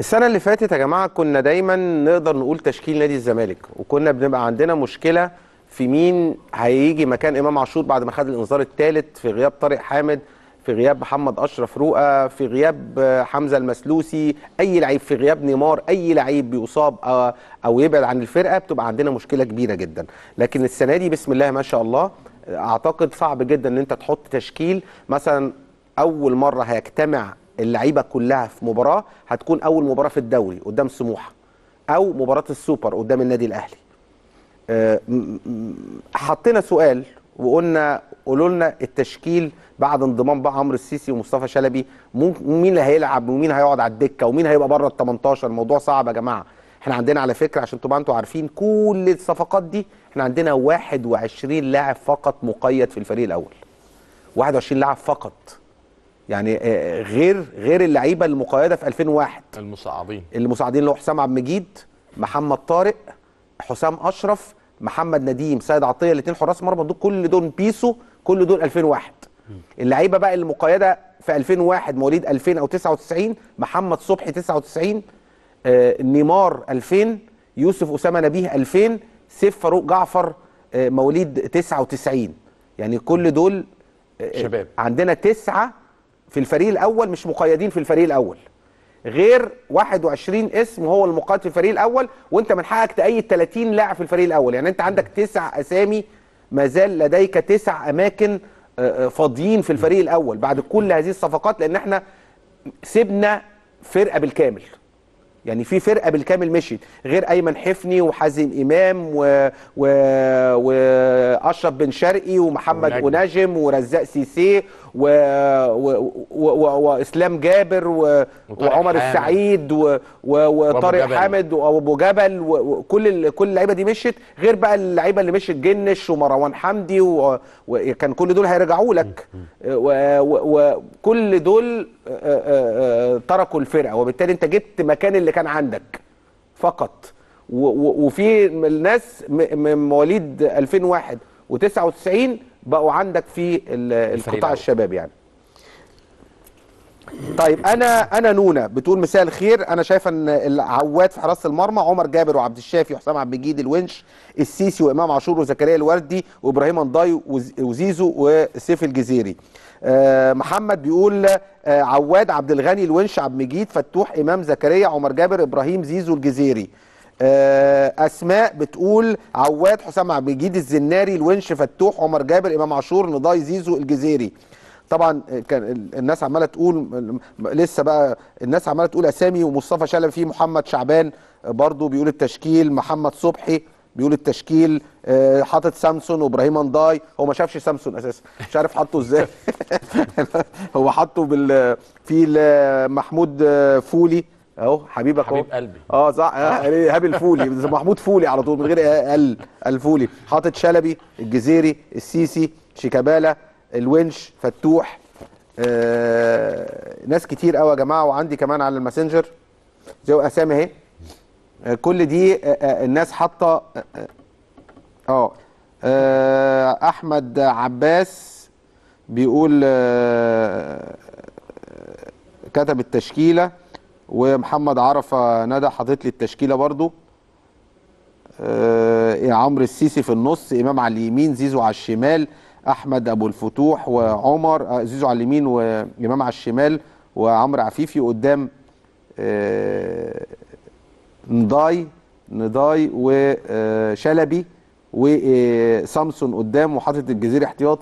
السنه اللي فاتت يا جماعه كنا دايما نقدر نقول تشكيل نادي الزمالك وكنا بنبقى عندنا مشكله في مين هيجي مكان امام عاشور بعد ما خد الانذار الثالث في غياب طارق حامد في غياب محمد اشرف رؤى في غياب حمزه المسلوسي اي لعيب في غياب نيمار اي لعيب بيصاب او يبعد عن الفرقه بتبقى عندنا مشكله كبيره جدا لكن السنه دي بسم الله ما شاء الله اعتقد صعب جدا ان انت تحط تشكيل مثلا اول مره هيجتمع اللعيبه كلها في مباراه هتكون اول مباراه في الدوري قدام سموحه او مباراه السوبر قدام النادي الاهلي آه، حطينا سؤال وقلنا قولوا لنا التشكيل بعد انضمام بقى عمرو السيسي ومصطفى شلبي مين اللي هيلعب ومين هيقعد على الدكه ومين هيبقى بره ال 18 الموضوع صعب يا جماعه احنا عندنا على فكره عشان تبقى انتوا عارفين كل الصفقات دي احنا عندنا 21 لاعب فقط مقيد في الفريق الاول 21 لاعب فقط يعني آه، غير غير اللعيبه المقيده في 2001 المصعدين المصعدين اللي هو حسام عبد المجيد محمد طارق حسام اشرف محمد نديم سيد عطيه الاثنين حراس مرمى دول كل دول بيسو كل دول 2001 اللعيبه بقى المقيده في 2001 مواليد 2000 او 99 محمد صبحي 99 آه نيمار 2000 يوسف اسامه نبيه 2000 سيف فاروق جعفر آه مواليد 99 يعني كل دول آه شباب عندنا تسعه في الفريق الاول مش مقيدين في الفريق الاول غير 21 اسم هو المقاد في الفريق الاول وانت من حقك تأيد 30 لاعب في الفريق الاول يعني انت عندك تسع اسامي ما زال لديك تسع اماكن آه، آه، فاضيين في الفريق الاول بعد كل هذه الصفقات لان احنا سبنا فرقه بالكامل يعني في فرقه بالكامل مشيت غير ايمن حفني وحازم امام و... و... واشرف بن شرقي ومحمد ونجم, ونجم ورزاق سيسي و... و... و... واسلام جابر و... وعمر السعيد و... و... وطارق حامد وابو جبل وكل ال... كل اللعيبه دي مشت غير بقى اللعيبه اللي مشت جنش ومروان حمدي وكان و... كان كل دول هيرجعوا لك وكل و... و... دول تركوا الفرقه وبالتالي انت جبت مكان اللي كان عندك فقط وفي الناس من مواليد 2001 و99 بقوا عندك في القطاع الشباب يعني طيب انا انا نونه بتقول مساء الخير انا شايفه ان العواد في حراسه المرمى عمر جابر وعبد الشافي وحسام عبد المجيد الونش السيسي وامام عاشور وزكريا الوردي وابراهيم انضاي وزيزو وسيف الجزيري آه، محمد بيقول آه، عواد عبد الغني الونش عبد المجيد فتوح امام زكريا عمر جابر ابراهيم زيزو الجزيري آه، اسماء بتقول عواد حسام عبد المجيد الزناري الونش فتوح عمر جابر امام عاشور نضاي زيزو الجزيري طبعا آه، كان الناس عماله تقول لسه بقى الناس عماله تقول اسامي ومصطفى شلبي محمد شعبان آه، برضو بيقول التشكيل محمد صبحي بيقول التشكيل حاطط سامسون وابراهيم انداي هو ما شافش سامسون اساسا مش عارف حاطه ازاي هو حاطه بال في محمود فولي اهو حبيبك اهو حبيب قلبي اه صح ايهاب آه، يعني الفولي محمود فولي على طول من غير ال الفولي حاطط شلبي الجزيري السيسي شيكابالا الونش فتوح آه ناس كتير قوي يا جماعه وعندي كمان على الماسنجر زي اسامي اهي آه، كل دي آه, آه، الناس حاطه آه, اه احمد عباس بيقول آه كتب التشكيله ومحمد عرفه ندى حاطط لي التشكيله برضو آه عمرو السيسي في النص امام على اليمين زيزو على الشمال احمد ابو الفتوح وعمر آه، زيزو على اليمين وامام على الشمال وعمرو عفيفي قدام آه نضاي نضاي وشلبي آه، وسامسون آه، قدام وحاطط الجزيري احتياطي